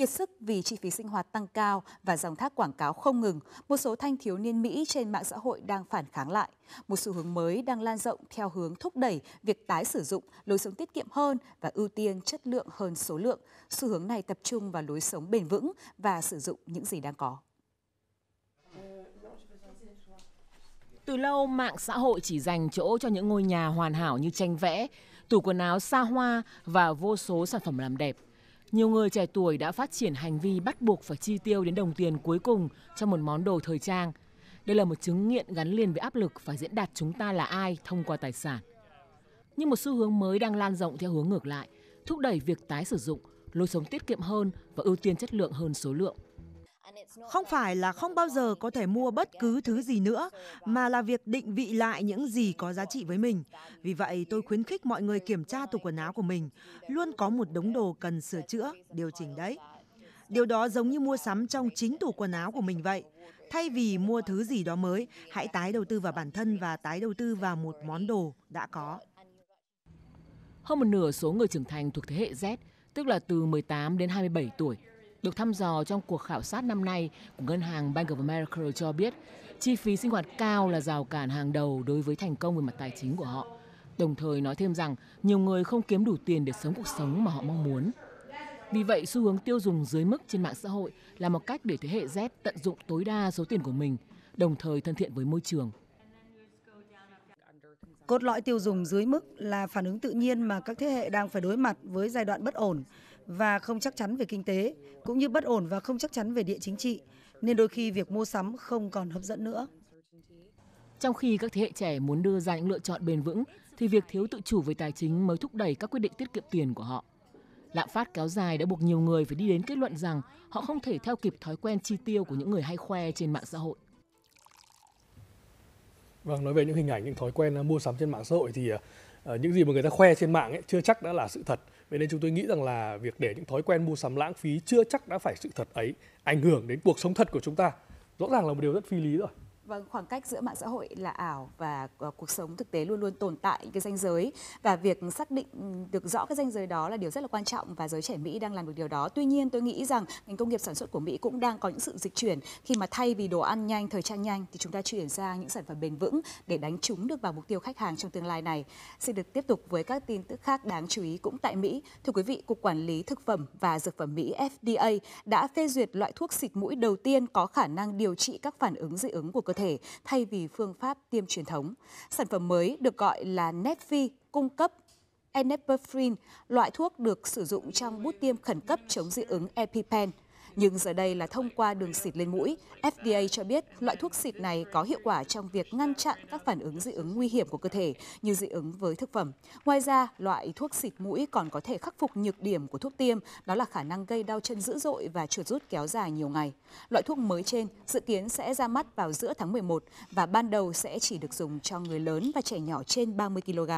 kiệt sức vì chi phí sinh hoạt tăng cao và dòng thác quảng cáo không ngừng, một số thanh thiếu niên Mỹ trên mạng xã hội đang phản kháng lại. Một xu hướng mới đang lan rộng theo hướng thúc đẩy việc tái sử dụng, lối sống tiết kiệm hơn và ưu tiên chất lượng hơn số lượng. Xu hướng này tập trung vào lối sống bền vững và sử dụng những gì đang có. Từ lâu, mạng xã hội chỉ dành chỗ cho những ngôi nhà hoàn hảo như tranh vẽ, tủ quần áo xa hoa và vô số sản phẩm làm đẹp. Nhiều người trẻ tuổi đã phát triển hành vi bắt buộc phải chi tiêu đến đồng tiền cuối cùng cho một món đồ thời trang. Đây là một chứng nghiện gắn liền với áp lực phải diễn đạt chúng ta là ai thông qua tài sản. Nhưng một xu hướng mới đang lan rộng theo hướng ngược lại, thúc đẩy việc tái sử dụng, lối sống tiết kiệm hơn và ưu tiên chất lượng hơn số lượng. Không phải là không bao giờ có thể mua bất cứ thứ gì nữa, mà là việc định vị lại những gì có giá trị với mình. Vì vậy, tôi khuyến khích mọi người kiểm tra tủ quần áo của mình, luôn có một đống đồ cần sửa chữa, điều chỉnh đấy. Điều đó giống như mua sắm trong chính tủ quần áo của mình vậy. Thay vì mua thứ gì đó mới, hãy tái đầu tư vào bản thân và tái đầu tư vào một món đồ đã có. Hơn một nửa số người trưởng thành thuộc thế hệ Z, tức là từ 18 đến 27 tuổi, được thăm dò trong cuộc khảo sát năm nay của ngân hàng Bank of America cho biết chi phí sinh hoạt cao là rào cản hàng đầu đối với thành công về mặt tài chính của họ. Đồng thời nói thêm rằng nhiều người không kiếm đủ tiền để sống cuộc sống mà họ mong muốn. Vì vậy, xu hướng tiêu dùng dưới mức trên mạng xã hội là một cách để thế hệ Z tận dụng tối đa số tiền của mình, đồng thời thân thiện với môi trường. Cốt lõi tiêu dùng dưới mức là phản ứng tự nhiên mà các thế hệ đang phải đối mặt với giai đoạn bất ổn và không chắc chắn về kinh tế, cũng như bất ổn và không chắc chắn về địa chính trị, nên đôi khi việc mua sắm không còn hấp dẫn nữa. Trong khi các thế hệ trẻ muốn đưa ra những lựa chọn bền vững, thì việc thiếu tự chủ về tài chính mới thúc đẩy các quyết định tiết kiệm tiền của họ. Lạm phát kéo dài đã buộc nhiều người phải đi đến kết luận rằng họ không thể theo kịp thói quen chi tiêu của những người hay khoe trên mạng xã hội. Vâng, nói về những hình ảnh, những thói quen à, mua sắm trên mạng xã hội thì à, à, những gì mà người ta khoe trên mạng ấy chưa chắc đã là sự thật. Vậy nên chúng tôi nghĩ rằng là việc để những thói quen mua sắm lãng phí chưa chắc đã phải sự thật ấy ảnh hưởng đến cuộc sống thật của chúng ta. Rõ ràng là một điều rất phi lý rồi. Vâng, khoảng cách giữa mạng xã hội là ảo và ờ, cuộc sống thực tế luôn luôn tồn tại cái ranh giới và việc xác định được rõ cái ranh giới đó là điều rất là quan trọng và giới trẻ Mỹ đang làm được điều đó. Tuy nhiên, tôi nghĩ rằng ngành công nghiệp sản xuất của Mỹ cũng đang có những sự dịch chuyển khi mà thay vì đồ ăn nhanh, thời trang nhanh thì chúng ta chuyển sang những sản phẩm bền vững để đánh trúng được vào mục tiêu khách hàng trong tương lai này. Xin được tiếp tục với các tin tức khác đáng chú ý cũng tại Mỹ. Thưa quý vị, Cục Quản lý Thực phẩm và Dược phẩm Mỹ FDA đã phê duyệt loại thuốc xịt mũi đầu tiên có khả năng điều trị các phản ứng dị ứng của cơ thể thể thay vì phương pháp tiêm truyền thống. Sản phẩm mới được gọi là Netvi cung cấp Enepinephrine, loại thuốc được sử dụng trong bút tiêm khẩn cấp chống dị ứng EpiPen. Nhưng giờ đây là thông qua đường xịt lên mũi, FDA cho biết loại thuốc xịt này có hiệu quả trong việc ngăn chặn các phản ứng dị ứng nguy hiểm của cơ thể như dị ứng với thực phẩm. Ngoài ra, loại thuốc xịt mũi còn có thể khắc phục nhược điểm của thuốc tiêm, đó là khả năng gây đau chân dữ dội và chuột rút kéo dài nhiều ngày. Loại thuốc mới trên dự kiến sẽ ra mắt vào giữa tháng 11 và ban đầu sẽ chỉ được dùng cho người lớn và trẻ nhỏ trên 30 kg.